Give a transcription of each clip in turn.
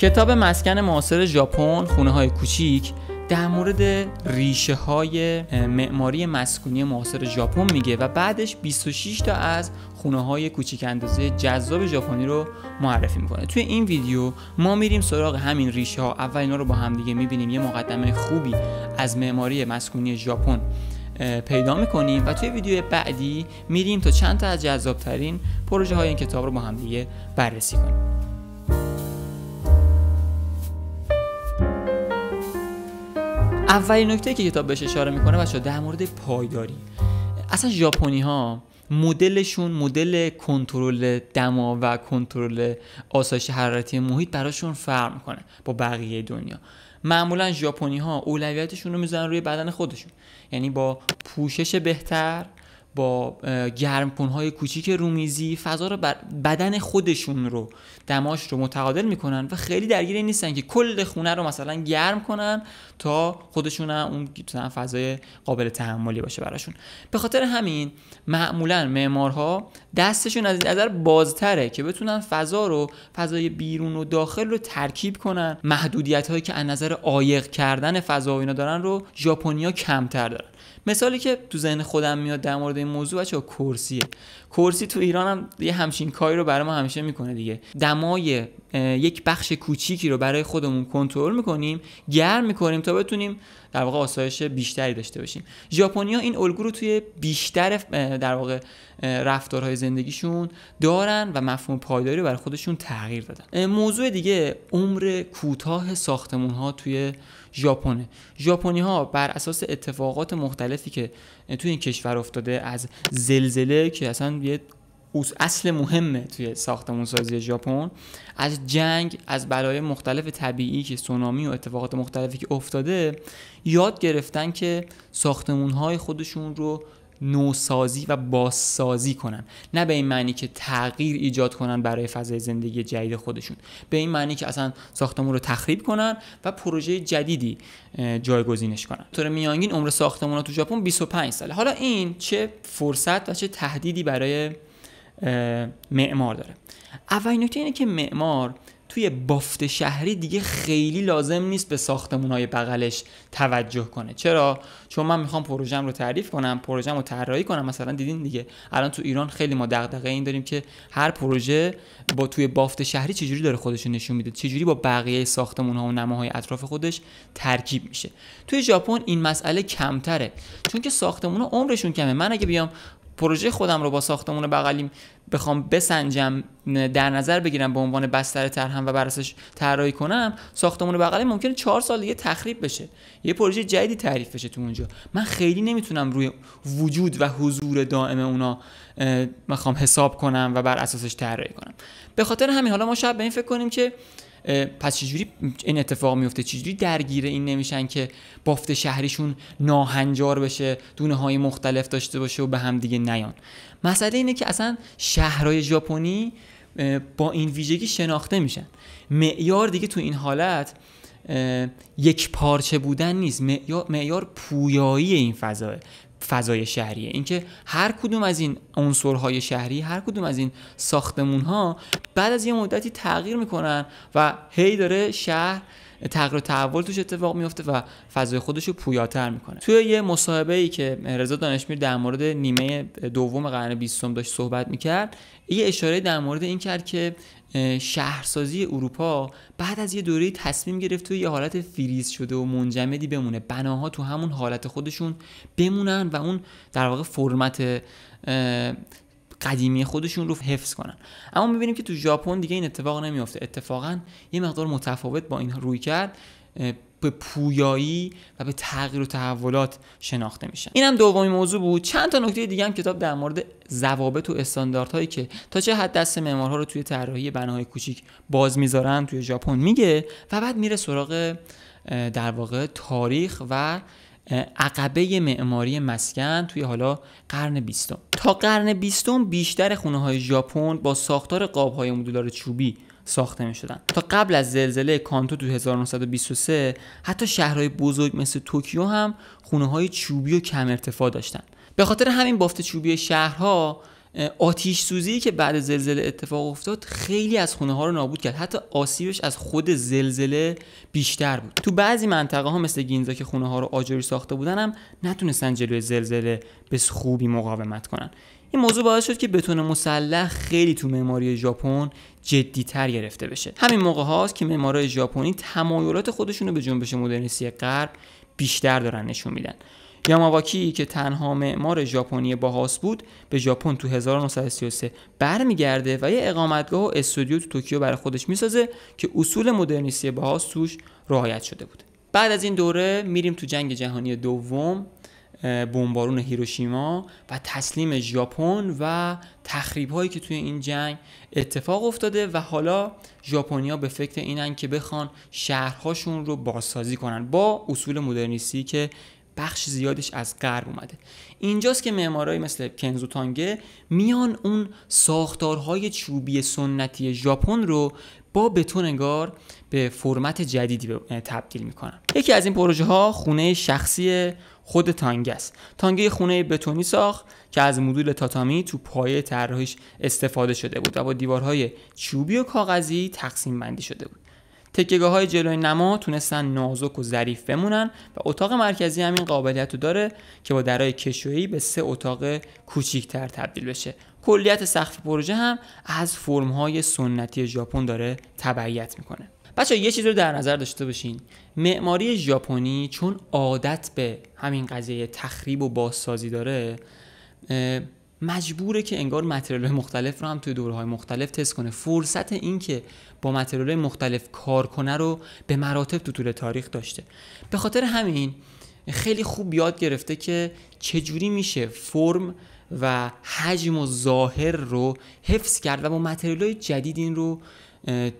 کتاب مسکن معاصر ژاپن خونه های کوچیک در مورد ریشه های معماری مسکونی معاصر ژاپن میگه و بعدش 26 تا از خونه های کوچیک اندازه جذاب ژاپنی رو معرفی میکنه توی این ویدیو ما میریم سراغ همین ریشه ها اول اینا رو با همدیگه میبینیم یه مقدمه خوبی از معماری مسکونی ژاپن پیدا میکنیم و توی ویدیو بعدی میریم تا چند تا از جذابترین پروژه های این کتاب رو با دیگه بررسی کنیم اولین نکته که کتاب بهش اشاره میکنه بچه در مورد پایداری اصلا ژاپنی ها مدلشون مدل کنترل دما و کنترل آسایش حرارتی محیط براشون فرق میکنه با بقیه دنیا معمولا ژاپنی ها اولویتشون رو میزنن روی بدن خودشون یعنی با پوشش بهتر با گرم کنهای کوچیک رومیزی فضا رو بر بدن خودشون رو دماش رو متعادل میکنن و خیلی درگیر نیستن که کل خونه رو مثلا گرم کنن تا خودشون هم اون مثلا فضای قابل تحملی باشه براشون به خاطر همین معمولا معمارها دستشون از این نظر بازتره که بتونن فضا رو فضای بیرون و داخل رو ترکیب کنن محدودیت هایی که از نظر عایق کردن فضا و اینا دارن رو ژاپنیا کمتر دارن مثالی که تو ذهن خودم میاد در مورد موضوع بچه کرسیه کرسی تو ایران هم یه همچین کاری رو برای ما همیشه میکنه دیگه دمای یک بخش کوچیکی رو برای خودمون کنترل میکنیم گرم میکنیم تا بتونیم در واقع آسایش بیشتری داشته باشیم ژاپنیا این الگو رو توی بیشتر در واقع رفتارهای زندگیشون دارن و مفهوم پایداری برای خودشون تغییر دادن موضوع دیگه عمر کوتاه ساختمون ها توی ژاپن ژاپنی ها بر اساس اتفاقات مختلفی که توی این کشور افتاده از زلزله که اصلا یه اصل مهمه توی ساختمون سازی ژاپن از جنگ از بلای مختلف طبیعی که سونامی و اتفاقات مختلفی که افتاده یاد گرفتن که ساختمون های خودشون رو نوسازی و بازسازی کنن نه به این معنی که تغییر ایجاد کنن برای فضای زندگی جدید خودشون به این معنی که اصلا ساختمون رو تخریب کنن و پروژه جدیدی جایگزینش کنن طور میانگین عمر ساختمون ها تو ژاپن 25 ساله حالا این چه فرصت و چه تهدیدی برای معمار داره اولین نکته اینه که معمار توی بافت شهری دیگه خیلی لازم نیست به ساختمون های بغلش توجه کنه چرا چون من میخوام پروژم رو تعریف کنم پروژم رو طراحی کنم مثلا دیدین دیگه الان تو ایران خیلی ما دغدغه این داریم که هر پروژه با توی بافت شهری چجوری داره خودش رو نشون میده چجوری با بقیه ساختمون ها و نماهای اطراف خودش ترکیب میشه توی ژاپن این مسئله کمتره چون که ساختمون عمرشون کمه من اگه بیام پروژه خودم رو با ساختمون بغلیم بخوام بسنجم در نظر بگیرم به عنوان بستر طرحم و بر طراحی کنم ساختمون بغلی ممکنه چهار سال دیگه تخریب بشه یه پروژه جدیدی تعریف بشه تو اونجا من خیلی نمیتونم روی وجود و حضور دائم اونا میخوام حساب کنم و بر اساسش طراحی کنم به خاطر همین حالا ما شاید به این فکر کنیم که پس چجوری این اتفاق میفته چجوری درگیر این نمیشن که بافت شهریشون ناهنجار بشه دونه های مختلف داشته باشه و به هم دیگه نیان مسئله اینه که اصلا شهرهای ژاپنی با این ویژگی شناخته میشن معیار دیگه تو این حالت یک پارچه بودن نیست معیار پویایی این فضاه فضای شهریه اینکه هر کدوم از این عنصرهای شهری هر کدوم از این ساختمون ها بعد از یه مدتی تغییر میکنن و هی داره شهر تغییر و تحول توش اتفاق میفته و فضای خودش رو پویاتر میکنه توی یه مصاحبه ای که رضا دانشمیر در مورد نیمه دوم قرن بیستم داشت صحبت میکرد یه اشاره در مورد این کرد که شهرسازی اروپا بعد از یه دوره تصمیم گرفت و یه حالت فریز شده و منجمدی بمونه بناها تو همون حالت خودشون بمونن و اون در واقع فرمت قدیمی خودشون رو حفظ کنن اما میبینیم که تو ژاپن دیگه این اتفاق نمیافته اتفاقا یه مقدار متفاوت با این روی کرد به پویایی و به تغییر و تحولات شناخته میشن اینم دومین موضوع بود چند تا نکته دیگه هم کتاب در مورد ضوابط و استانداردهایی که تا چه حد دست معمارها رو توی طراحی بناهای کوچیک باز میذارن توی ژاپن میگه و بعد میره سراغ در واقع تاریخ و عقبه معماری مسکن توی حالا قرن بیستم تا قرن بیستم بیشتر خونه های ژاپن با ساختار قاب های مدولار چوبی ساخته می شدن تا قبل از زلزله کانتو تو 1923 حتی شهرهای بزرگ مثل توکیو هم خونه های چوبی و کم ارتفاع داشتن به خاطر همین بافت چوبی شهرها آتیش سوزی که بعد زلزله اتفاق افتاد خیلی از خونه ها رو نابود کرد حتی آسیبش از خود زلزله بیشتر بود تو بعضی منطقه ها مثل گینزا که خونه ها رو آجری ساخته بودن هم نتونستن جلوی زلزله به خوبی مقاومت کنن این موضوع باعث شد که بتون مسلح خیلی تو معماری ژاپن جدیتر گرفته بشه همین موقع هاست که معمارای ژاپنی تمایلات خودشونو به جنبش مدرنیستی غرب بیشتر دارن نشون میدن یاماواکی که تنها معمار ژاپنی باهاس بود به ژاپن تو 1933 برمیگرده و یه اقامتگاه و استودیو تو توکیو برای خودش میسازه که اصول مدرنیستی باهاس توش رعایت شده بود بعد از این دوره میریم تو جنگ جهانی دوم بمبارون هیروشیما و تسلیم ژاپن و تخریب هایی که توی این جنگ اتفاق افتاده و حالا ژاپنیا به فکر اینن که بخوان شهرهاشون رو بازسازی کنن با اصول مدرنیستی که بخش زیادش از غرب اومده اینجاست که معمارایی مثل کنزو تانگه میان اون ساختارهای چوبی سنتی ژاپن رو با بتون انگار به فرمت جدیدی تبدیل میکنن یکی از این پروژه ها خونه شخصی خود تانگه است تانگه خونه بتونی ساخت که از مدول تاتامی تو پایه طراحیش استفاده شده بود و با دیوارهای چوبی و کاغذی تقسیم بندی شده بود تکیگاه های جلوی نما تونستن نازک و ظریف بمونن و اتاق مرکزی همین قابلیت رو داره که با درای کشویی به سه اتاق کوچیکتر تبدیل بشه کلیت سقف پروژه هم از فرم های سنتی ژاپن داره تبعیت میکنه بچه یه چیز رو در نظر داشته باشین معماری ژاپنی چون عادت به همین قضیه تخریب و بازسازی داره مجبوره که انگار متریال مختلف رو هم توی دورهای مختلف تست کنه فرصت این که با متریال مختلف کار کنه رو به مراتب تو طول تاریخ داشته به خاطر همین خیلی خوب یاد گرفته که چجوری میشه فرم و حجم و ظاهر رو حفظ کرد و با متریال جدید این رو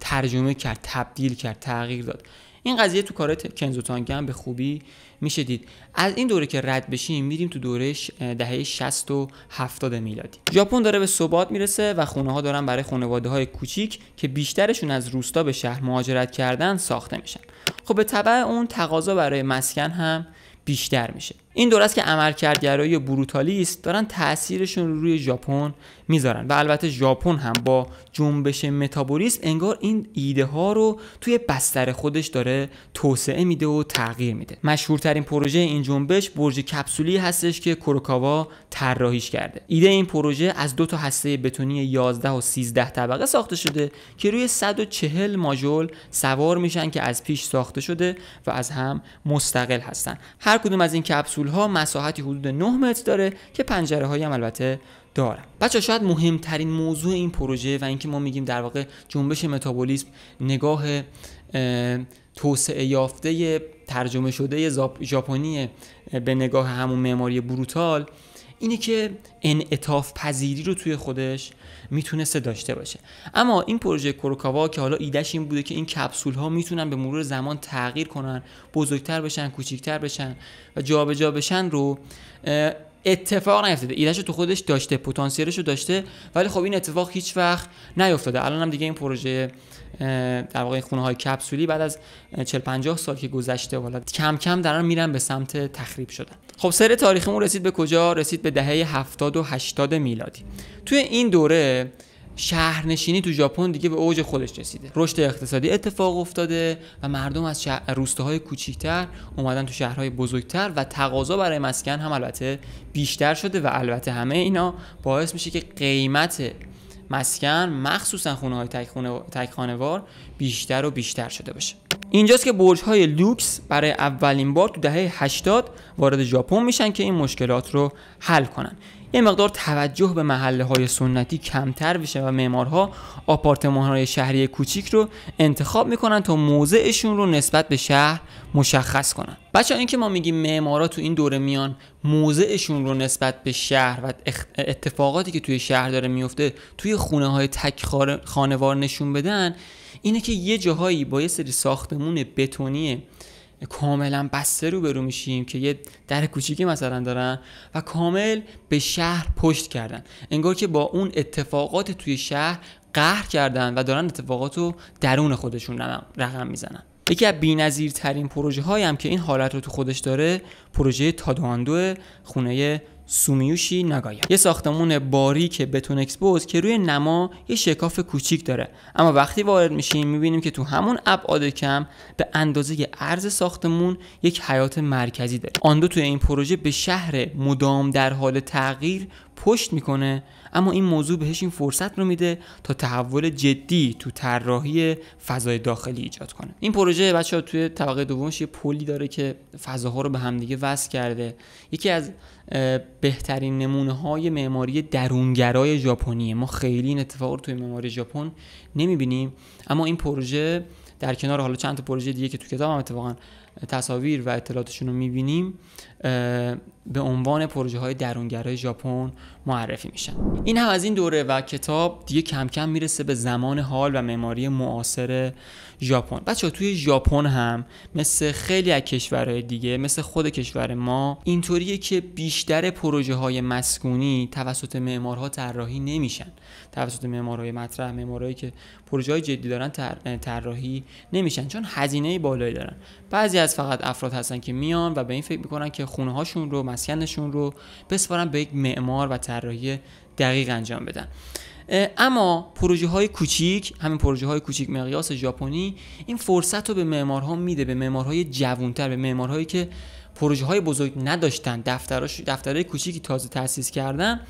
ترجمه کرد تبدیل کرد تغییر داد این قضیه تو کار کنزو هم به خوبی میشه دید از این دوره که رد بشیم میریم تو دوره دهه 60 و 70 میلادی ژاپن داره به ثبات میرسه و خونه ها دارن برای خانواده های کوچیک که بیشترشون از روستا به شهر مهاجرت کردن ساخته میشن خب به طبع اون تقاضا برای مسکن هم بیشتر میشه این دور است که عملکردگرایی بروتالیست دارن تاثیرشون رو روی ژاپن میذارن و البته ژاپن هم با جنبش متابولیسم انگار این ایده ها رو توی بستر خودش داره توسعه میده و تغییر میده مشهورترین پروژه این جنبش برج کپسولی هستش که کوروکاوا طراحیش کرده ایده این پروژه از دو تا هسته بتونی 11 و 13 طبقه ساخته شده که روی 140 ماژول سوار میشن که از پیش ساخته شده و از هم مستقل هستن هر کدوم از این کپسول محصول مساحتی حدود 9 متر داره که پنجره هایی هم البته داره بچه شاید مهمترین موضوع این پروژه و اینکه ما میگیم در واقع جنبش متابولیسم نگاه توسعه یافته ترجمه شده ژاپنی به نگاه همون معماری بروتال اینه که انعطاف پذیری رو توی خودش میتونسته داشته باشه اما این پروژه کوروکاوا که حالا ایدهش این بوده که این کپسول ها میتونن به مرور زمان تغییر کنن بزرگتر بشن کوچیکتر بشن و جابجا جا بشن رو اتفاق نیفتاده ایدهشو تو خودش داشته پتانسیلشو داشته ولی خب این اتفاق هیچ وقت نیفتاده الان هم دیگه این پروژه در واقع خونه های کپسولی بعد از 40 50 سال که گذشته والا کم کم دارن میرن به سمت تخریب شدن خب سر تاریخمون رسید به کجا رسید به دهه 70 و 80 میلادی توی این دوره شهرنشینی تو ژاپن دیگه به اوج خودش رسیده رشد اقتصادی اتفاق افتاده و مردم از شهر... روستاهای کوچیکتر اومدن تو شهرهای بزرگتر و تقاضا برای مسکن هم البته بیشتر شده و البته همه اینا باعث میشه که قیمت مسکن مخصوصا خونه های تک, خونه... تک خانوار بیشتر و بیشتر شده باشه اینجاست که برج های لوکس برای اولین بار تو دهه 80 وارد ژاپن میشن که این مشکلات رو حل کنن این مقدار توجه به محله های سنتی کمتر بشه و معمارها آپارتمان های شهری کوچیک رو انتخاب میکنن تا موضعشون رو نسبت به شهر مشخص کنن بچه اینکه ما میگیم معمارا تو این دوره میان موضعشون رو نسبت به شهر و اتفاقاتی که توی شهر داره میفته توی خونه های تک خانوار نشون بدن اینه که یه جاهایی با یه سری ساختمون بتونیه کاملا بسته رو برو میشیم که یه در کوچیکی مثلا دارن و کامل به شهر پشت کردن انگار که با اون اتفاقات توی شهر قهر کردن و دارن اتفاقات رو درون خودشون رقم میزنن یکی از ترین پروژه هم که این حالت رو تو خودش داره پروژه تادواندو خونه سومیوشی نگایا. یه ساختمون که بتون اکسپوز که روی نما یه شکاف کوچیک داره اما وقتی وارد میشیم میبینیم که تو همون ابعاد کم به اندازه عرض ساختمون یک حیات مرکزی داره آن توی این پروژه به شهر مدام در حال تغییر پشت میکنه اما این موضوع بهش این فرصت رو میده تا تحول جدی تو طراحی فضای داخلی ایجاد کنه این پروژه بچه ها توی طبقه دومش یه پلی داره که فضاها رو به همدیگه وصل کرده یکی از بهترین نمونه های معماری درونگرای ژاپنیه ما خیلی این اتفاق رو توی معماری ژاپن نمیبینیم اما این پروژه در کنار حالا چند تا پروژه دیگه که تو کتاب هم اتفاقا تصاویر و اطلاعاتشون رو میبینیم به عنوان پروژه های درونگرای ژاپن معرفی میشن این هم از این دوره و کتاب دیگه کم کم میرسه به زمان حال و معماری معاصر ژاپن بچه توی ژاپن هم مثل خیلی از کشورهای دیگه مثل خود کشور ما اینطوریه که بیشتر پروژه های مسکونی توسط معمارها طراحی نمیشن توسط معمارهای مطرح معمارهایی که پروژه های جدی دارن طراحی نمیشن چون هزینه بالایی دارن بعضی از فقط افراد هستن که میان و به این فکر میکنن که خونه هاشون رو مسکنشون رو بسپارن به یک معمار و طراحی دقیق انجام بدن اما پروژه های کوچیک همین پروژه های کوچیک مقیاس ژاپنی این فرصت رو به معمارها میده به معمارهای جوونتر به معمارهایی که پروژه های بزرگ نداشتن دفتراش دفترهای کوچیکی تازه تاسیس کردن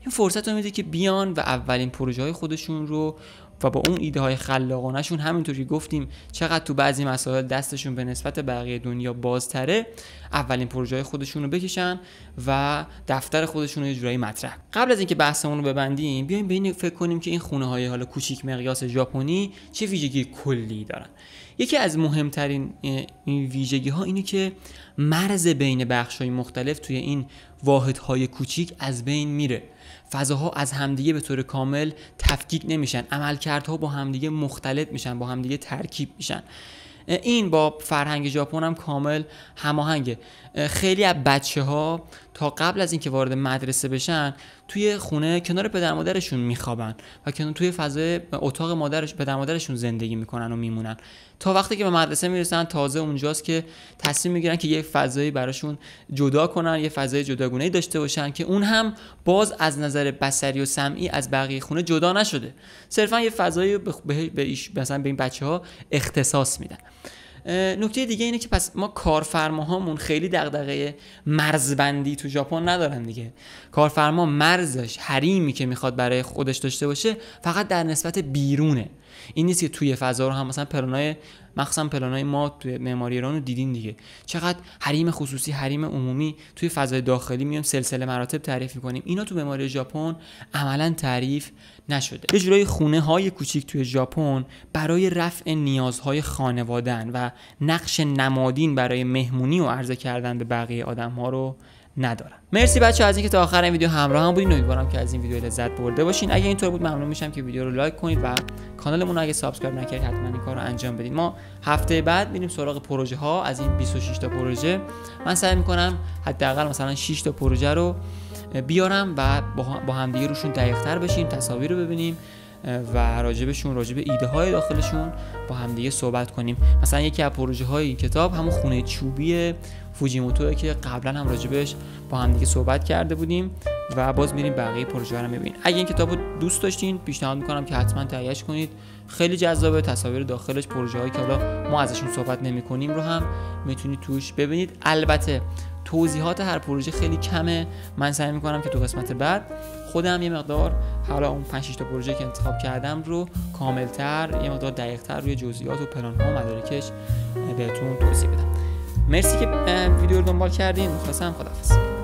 این فرصت رو میده که بیان و اولین پروژه های خودشون رو و با اون ایده های خلاقانهشون همینطوری گفتیم چقدر تو بعضی مسائل دستشون به نسبت بقیه دنیا بازتره اولین پروژه خودشون رو بکشن و دفتر خودشون رو یه جورایی مطرح قبل از اینکه بحثمون رو ببندیم بیایم بین فکر کنیم که این خونه های حالا کوچیک مقیاس ژاپنی چه ویژگی کلی دارن یکی از مهمترین این ویژگی ها اینه که مرز بین بخش های مختلف توی این واحدهای کوچیک از بین میره فضاها از همدیگه به طور کامل تفکیک نمیشن عملکردها با همدیگه مختلف میشن با همدیگه ترکیب میشن این با فرهنگ ژاپن هم کامل هماهنگه خیلی از بچه ها تا قبل از اینکه وارد مدرسه بشن توی خونه کنار پدر مادرشون میخوابن و توی فضای اتاق مادرش پدر مادرشون زندگی میکنن و میمونن تا وقتی که به مدرسه میرسن تازه اونجاست که تصمیم میگیرن که یه فضایی براشون جدا کنن یه فضای جداگونه ای داشته باشن که اون هم باز از نظر بصری و سمعی از بقیه خونه جدا نشده صرفا یه فضایی به, به, مثلا به این بچه ها اختصاص میدن نکته دیگه اینه که پس ما کارفرماهامون خیلی دغدغه مرزبندی تو ژاپن ندارن دیگه کارفرما مرزش حریمی که میخواد برای خودش داشته باشه فقط در نسبت بیرونه این نیست که توی فضا رو هم مثلا پلانای مخصوصا پلانای ما توی معماری ایران رو دیدین دیگه چقدر حریم خصوصی حریم عمومی توی فضای داخلی میایم سلسله مراتب تعریف میکنیم اینا تو معماری ژاپن عملا تعریف نشده یه جورای خونه های کوچیک توی ژاپن برای رفع نیازهای خانوادن و نقش نمادین برای مهمونی و عرضه کردن به بقیه آدم ها رو ندارم مرسی بچه از اینکه تا آخر این ویدیو همراه هم بودین امیدوارم که از این ویدیو لذت برده باشین اگه اینطور بود ممنون میشم که ویدیو رو لایک کنید و کانالمون رو اگه سابسکرایب نکردید حتما این کار رو انجام بدید ما هفته بعد میریم سراغ پروژه ها از این 26 تا پروژه من سعی میکنم حداقل مثلا 6 تا پروژه رو بیارم و با هم دیگه روشون دقیقتر بشیم تصاویر رو ببینیم و راجبشون راجب ایده های داخلشون با همدیگه صحبت کنیم مثلا یکی از پروژه های این کتاب همون خونه چوبی فوجیموتو که قبلا هم راجبش با همدیگه صحبت کرده بودیم و باز میریم بقیه پروژه رو میبینیم اگه این کتاب رو دوست داشتین پیشنهاد میکنم که حتما تهیهش کنید خیلی جذابه تصاویر داخلش پروژه هایی که حالا ما ازشون صحبت نمی کنیم رو هم میتونید توش ببینید البته توضیحات هر پروژه خیلی کمه من سعی میکنم که تو قسمت بعد خودم یه مقدار حالا اون 5 تا پروژه که انتخاب کردم رو کاملتر یه مقدار دقیقتر روی جزئیات و پلان ها و مدارکش بهتون توضیح بدم مرسی که ویدیو رو دنبال کردین خواستم خداحافظ